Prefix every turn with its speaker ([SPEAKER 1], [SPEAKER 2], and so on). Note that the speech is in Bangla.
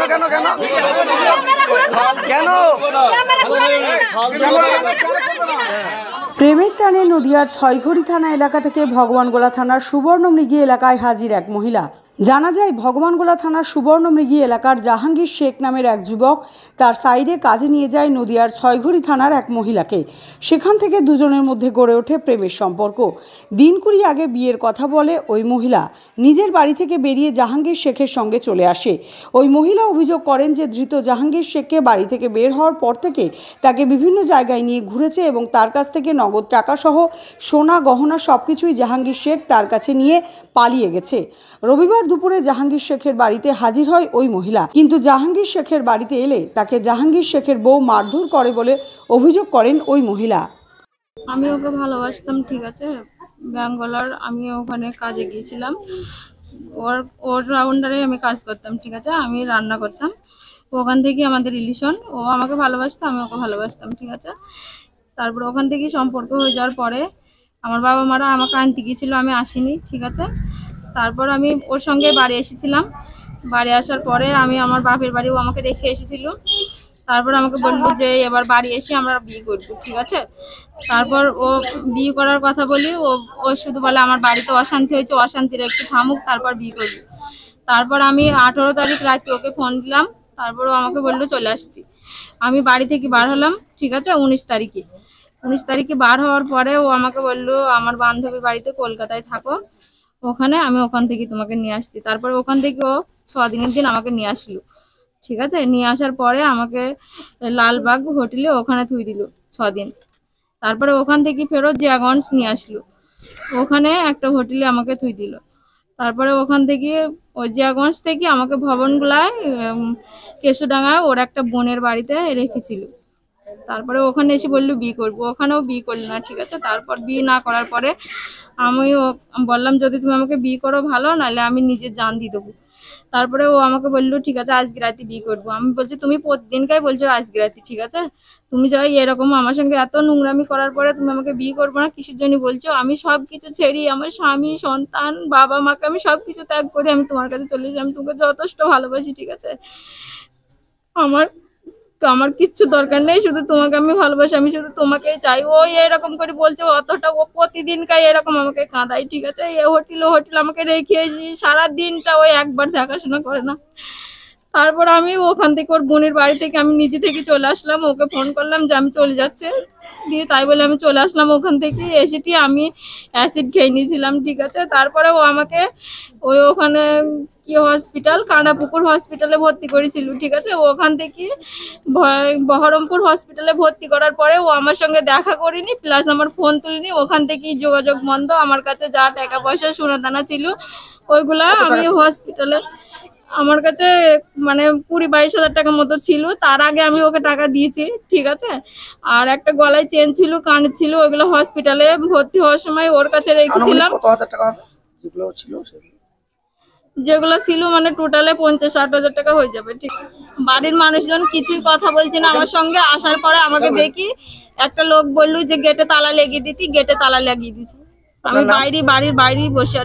[SPEAKER 1] কেন কেন কেন কেন প্রেমের টানে নদিয়ার ছয়ঘড়ি থানা এলাকা থেকে ভগবানগোলা থানার সুবর্ণমৃগী এলাকায় হাজির এক মহিলা জানা যায় ভগবানগোলা থানার সুবর্ণমৃগী এলাকার জাহাঙ্গীর শেখ নামের এক যুবক তার সাইডে কাজে নিয়ে যায় নদিয়ার ছয়ঘড়ি থানার এক মহিলাকে সেখান থেকে দুজনের মধ্যে গড়ে ওঠে প্রেমের সম্পর্ক দিন কুড়ি আগে বিয়ের কথা বলে ওই মহিলা নিজের বাড়ি থেকে বেরিয়ে জাহাঙ্গীর শেখের সঙ্গে চলে আসে ওই মহিলা অভিযোগ করেন যে ধৃত জাহাঙ্গীর শেখকে বাড়ি থেকে বের হওয়ার পর থেকে তাকে বিভিন্ন জায়গায় নিয়ে ঘুরেছে এবং তার কাছ থেকে নগদ টাকাসহ সোনা গহনা সব কিছুই জাহাঙ্গীর শেখ তার কাছে নিয়ে পালিয়ে গেছে রবিবার দুপুরে জাহাঙ্গীর শেখের বাড়িতে হাজির হয় ওই মহিলা কিন্তু জাহাঙ্গীর শেখের বাড়িতে এলে তাকে জাহাঙ্গীর শেখের বউ মারধর করে বলে অভিযোগ করেন ওই মহিলা
[SPEAKER 2] আমি ওকে ভালোবাসতাম ঠিক আছে ব্যাঙ্গলার আমি ওখানে কাজে গিয়েছিলাম ওর ওর রাউন্ডারে আমি কাজ করতাম ঠিক আছে আমি রান্না করতাম ওখান থেকে আমাদের রিলেশন ও আমাকে ভালোবাসত আমি ওকে ভালোবাসতাম ঠিক আছে তারপর ওখান থেকে সম্পর্ক হয়ে যাওয়ার পরে আমার বাবা মারা আমাকে আনতে গিয়েছিল আমি আসিনি ঠিক আছে তারপর আমি ওর সঙ্গে বাড়ি এসেছিলাম বাড়ি আসার পরে আমি আমার বাপের বাড়ি ও আমাকে রেখে এসেছিল তারপর আমাকে বলবো যে এবার বাড়ি এসে আমরা বিয়ে করবো ঠিক আছে তারপর ও বিয়ে করার কথা বলি ও ও শুধু বলে আমার বাড়িতে অশান্তি হয়েছে অশান্তির একটু থামুক তারপর বিয়ে করবি তারপর আমি আঠেরো তারিখ রাখি ওকে ফোন দিলাম তারপর ও আমাকে বললো চলে আসতি আমি বাড়ি থেকে বার হলাম ঠিক আছে উনিশ তারিখে উনিশ তারিখে বার হওয়ার পরে ও আমাকে বললো আমার বান্ধবীর বাড়িতে কলকাতায় থাকো ওখানে আমি ওখান থেকে তোমাকে নিয়ে আসছি তারপর ওখান থেকে ও ছ দিনের দিন আমাকে নিয়ে আসলো ঠিক আছে নিয়ে আসার পরে আমাকে লালবাগ হোটেলে ওখানে থুই দিল ছদিন তারপরে ওখান থেকে ফেরত জিয়াগঞ্জ নিয়ে আসলো ওখানে একটা হোটেলে আমাকে থুই দিল তারপরে ওখান থেকে ওই জিয়াগঞ্জ থেকে আমাকে ভবনগুলায় কেশুডাঙ্গা ওর একটা বোনের বাড়িতে রেখেছিল তারপরে ওখানে এসে বললো বিয়ে করবো ওখানেও বিয়ে করলো না ঠিক আছে তারপর বিয়ে না করার পরে আমি বললাম যদি তুমি আমাকে বিয়ে করো ভালো নাহলে আমি নিজে জান দিয়ে দেবো তারপরে ও আমাকে বললো ঠিক আছে আজকে রাতে বিয়ে করবো আমি বলছি তুমি প্রতিদিনকাই বলছো আজকে রাতে ঠিক আছে তুমি যাই এরকম আমার সঙ্গে এত নোংরামি করার পরে তুমি আমাকে বিয়ে করবো না কিসের জন্য বলছো আমি সব কিছু ছেড়ি আমার স্বামী সন্তান বাবা মাকে আমি সব কিছু ত্যাগ করে আমি তোমার কাছে চলে এসেছি আমি তোমাকে যথেষ্ট ভালোবাসি ঠিক আছে আমার তো আমার কিচ্ছু দরকার নেই শুধু তোমাকে আমি ভালোবাসি আমি শুধু তোমাকেই চাই ওই এরকম করে বলছে অতটা ও কাই এরকম আমাকে কাঁদাই ঠিক আছে এ হোটেল হোটেল আমাকে রেখে এসি সারাদিনটা ওই একবার দেখাশোনা করে না তারপর আমি ওখান থেকে ওর বোনের বাড়ি থেকে আমি নিজে থেকে চলে আসলাম ওকে ফোন করলাম যে আমি চলে যাচ্ছে দিয়ে তাই বলে আমি চলে আসলাম ওখান থেকে এসিটি আমি অ্যাসিড খেয়ে নিয়েছিলাম ঠিক আছে তারপরে ও আমাকে ওই ওখানে কি হসপিটাল কানাপুকুর হসপিটালে ভর্তি করেছিল ঠিক আছে ওখান থেকে বহরমপুর হসপিটালে ভর্তি করার পরে ও আমার সঙ্গে দেখা করিনি প্লাস আমার ফোন তুলিনি ওখান থেকেই যোগাযোগ বন্ধ আমার কাছে যা টাকা পয়সা সোনাদানা ছিল ওইগুলা আমি হসপিটালে আমার কাছে মানে কুড়ি বাইশ হাজার টাকার মতো ছিল তার আগে আমি ওকে টাকা দিয়েছি ঠিক আছে আর একটা গলায় চেন ছিল কান ছিল ওইগুলো হসপিটালে ভর্তি হওয়ার সময় ওর কাছে রেখেছিলাম কত হাজার টাকা ছিল যেগুলো ছিল মানে টোটালে পঞ্চাশ ষাট হাজার টাকা হয়ে যাবে ঠিক বাড়ির মানুষজন কিছুই কথা বলছে না আমার সঙ্গে আসার পরে আমাকে দেখি একটা লোক বললো যে গেটে তালা লেগে দিতি গেটে তালা লাগিয়ে দিচ্ছি আমি বাইরে বাড়ির বাইরেই বসে আছি